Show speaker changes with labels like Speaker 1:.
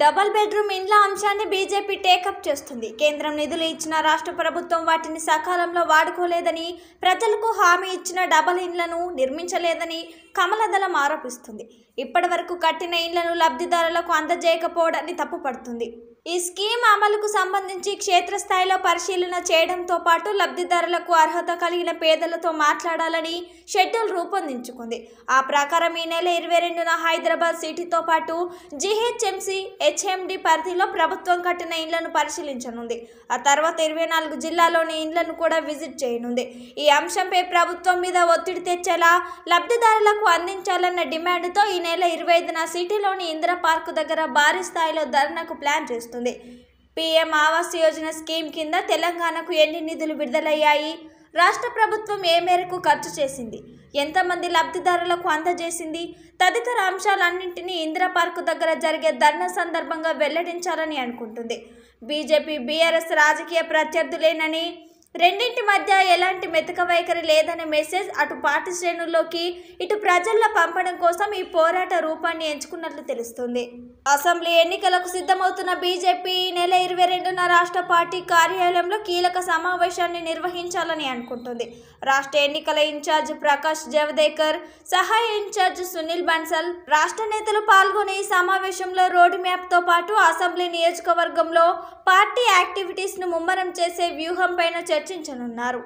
Speaker 1: double bedroom ఇండ్ల అంశాన్ని BJP take up చేస్తుంది కేంద్రం నిధులు ఇచ్చిన రాష్ట్ర ప్రభుత్వం వాటిని సకాలంలో వాడుకోలేదని ప్రజలకు హామీ ఇచ్చిన డబల్ ఇండ్లను నిర్మించలేదని కమలదళం ఆరోపిస్తుంది ఇప్పటి వరకు కట్టిన ఇండ్లను లబ్ధిదారులకు అందజేయకపోవడాన్ని తప్పుపడుతుంది ఈ స్కీమ్ అమలుకు సంబంధించి క్షేత్రస్థాయిలో పరిశీలన చేయడంతో పాటు లబ్ధిదారులకు అర్హత కలిగిన పేదలతో మాట్లాడాలని షెడ్యూల్ రూపొందించుకుంది ఆ ప్రకారం ఈ నెల ఇరవై రెండున హైదరాబాద్ సిటీతో పాటు జిహెచ్ఎంసీ హెచ్ఎండి పరిధిలో ప్రభుత్వం కట్టిన ఇండ్లను పరిశీలించనుంది ఆ తర్వాత ఇరవై నాలుగు జిల్లాలోని ఇండ్లను కూడా విజిట్ చేయనుంది ఈ అంశంపై ప్రభుత్వం మీద ఒత్తిడి తెచ్చేలా లబ్ధిదారులకు అందించాలన్న డిమాండ్తో ఈ నెల ఇరవై ఐదున సిటీలోని ఇందిరా పార్కు దగ్గర భారీ స్థాయిలో ధర్నాకు ప్లాన్ చేస్తుంది చేస్తుంది పీఎం ఆవాస్ యోజన స్కీమ్ కింద తెలంగాణకు ఎన్ని నిధులు విడుదలయ్యాయి రాష్ట్ర ప్రభుత్వం ఏ మేరకు ఖర్చు చేసింది ఎంతమంది లబ్ధిదారులకు అందజేసింది తదితర అంశాలన్నింటినీ ఇంద్రపార్కు దగ్గర జరిగే ధర్నా సందర్భంగా వెల్లడించాలని అనుకుంటుంది బీజేపీ బీఆర్ఎస్ రాజకీయ ప్రత్యర్థులేనని రెండింటి మధ్య ఎలాంటి మెతక వైఖరి లేదనే మెసేజ్ అటు పార్టీ శ్రేణుల్లోకి ఇటు ప్రజల్లో పంపడం కోసం ఈ పోరాట రూపాన్ని ఎంచుకున్నట్లు తెలుస్తుంది అసెంబ్లీ ఎన్నికలకు సిద్ధమవుతున్న బీజేపీ ఈ నెల ఇరవై రెండున రాష్ట్ర పార్టీ కార్యాలయంలో కీలక సమావేశాన్ని నిర్వహించాలని అనుకుంటుంది రాష్ట్ర ఎన్నికల ఇన్ఛార్జ్ ప్రకాష్ జవదేకర్ సహాయ ఇన్ఛార్జ్ సునీల్ బన్సల్ రాష్ట్ర నేతలు పాల్గొనే ఈ సమావేశంలో రోడ్డు మ్యాప్తో పాటు అసెంబ్లీ నియోజకవర్గంలో పార్టీ యాక్టివిటీస్ను ముమ్మరం చేసే వ్యూహంపైన చర్చించనున్నారు